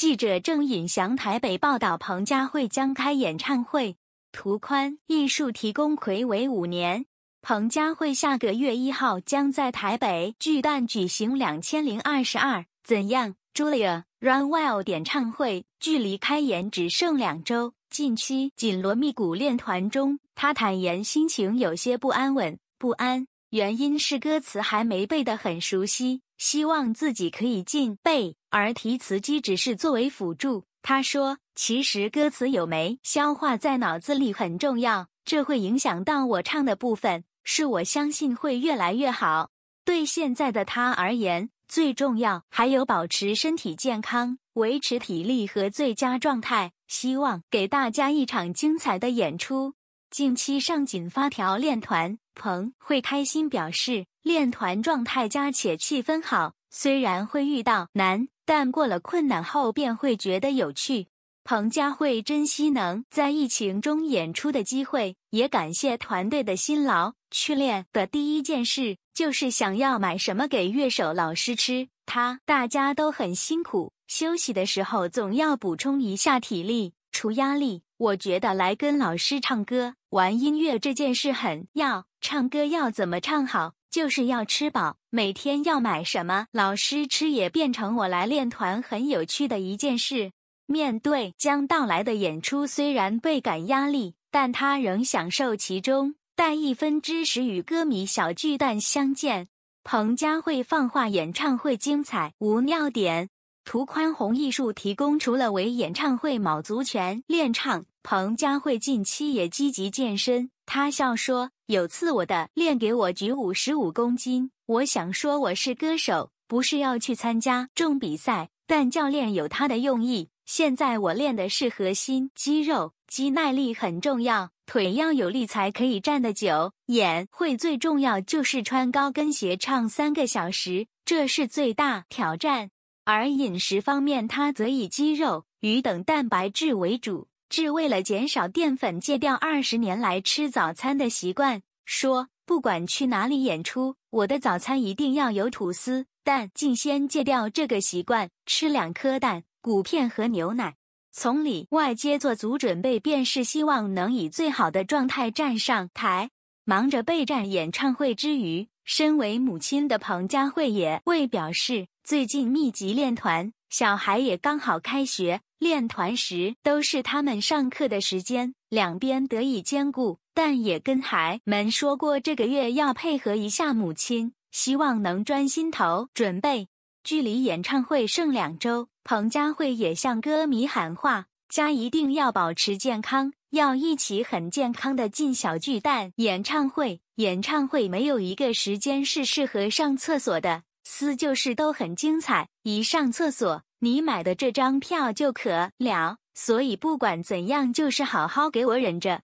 记者郑尹翔台北报道：彭佳慧将开演唱会，图宽艺术提供。魁为五年，彭佳慧下个月一号将在台北巨蛋举行《两千零二十二怎样 Julia Runwell》演唱会，距离开演只剩两周。近期紧锣密鼓练团中，他坦言心情有些不安稳，不安。原因是歌词还没背得很熟悉，希望自己可以进背，而提词机只是作为辅助。他说：“其实歌词有没消化在脑子里很重要，这会影响到我唱的部分。是我相信会越来越好。对现在的他而言，最重要还有保持身体健康，维持体力和最佳状态。希望给大家一场精彩的演出。”近期上紧发条，练团彭会开心表示，练团状态佳且气氛好。虽然会遇到难，但过了困难后便会觉得有趣。彭佳慧珍惜能在疫情中演出的机会，也感谢团队的辛劳。去练的第一件事就是想要买什么给乐手老师吃。他大家都很辛苦，休息的时候总要补充一下体力，除压力。我觉得来跟老师唱歌、玩音乐这件事很要。唱歌要怎么唱好，就是要吃饱。每天要买什么？老师吃也变成我来练团很有趣的一件事。面对将到来的演出，虽然倍感压力，但他仍享受其中。带一分知识与歌迷小巨蛋相见，彭佳慧放话演唱会精彩无尿点。图宽宏艺术提供。除了为演唱会卯足拳练唱，彭佳慧近期也积极健身。她笑说：“有次我的练给我举五十五公斤，我想说我是歌手，不是要去参加重比赛。但教练有他的用意。现在我练的是核心肌肉，肌耐力很重要，腿要有力才可以站得久。演会最重要就是穿高跟鞋唱三个小时，这是最大挑战。”而饮食方面，他则以鸡肉、鱼等蛋白质为主。至为了减少淀粉，戒掉二十年来吃早餐的习惯，说不管去哪里演出，我的早餐一定要有吐司、蛋、竟先戒掉这个习惯，吃两颗蛋、谷片和牛奶。从里外皆做足准备，便是希望能以最好的状态站上台。忙着备战演唱会之余，身为母亲的彭佳慧也未表示。最近密集练团，小孩也刚好开学。练团时都是他们上课的时间，两边得以兼顾。但也跟孩们说过，这个月要配合一下母亲，希望能专心投准备。距离演唱会剩两周，彭佳慧也向歌迷喊话：“家一定要保持健康，要一起很健康的进小巨蛋演唱会。演唱会没有一个时间是适合上厕所的。”丝就是都很精彩，一上厕所，你买的这张票就可了，所以不管怎样，就是好好给我忍着。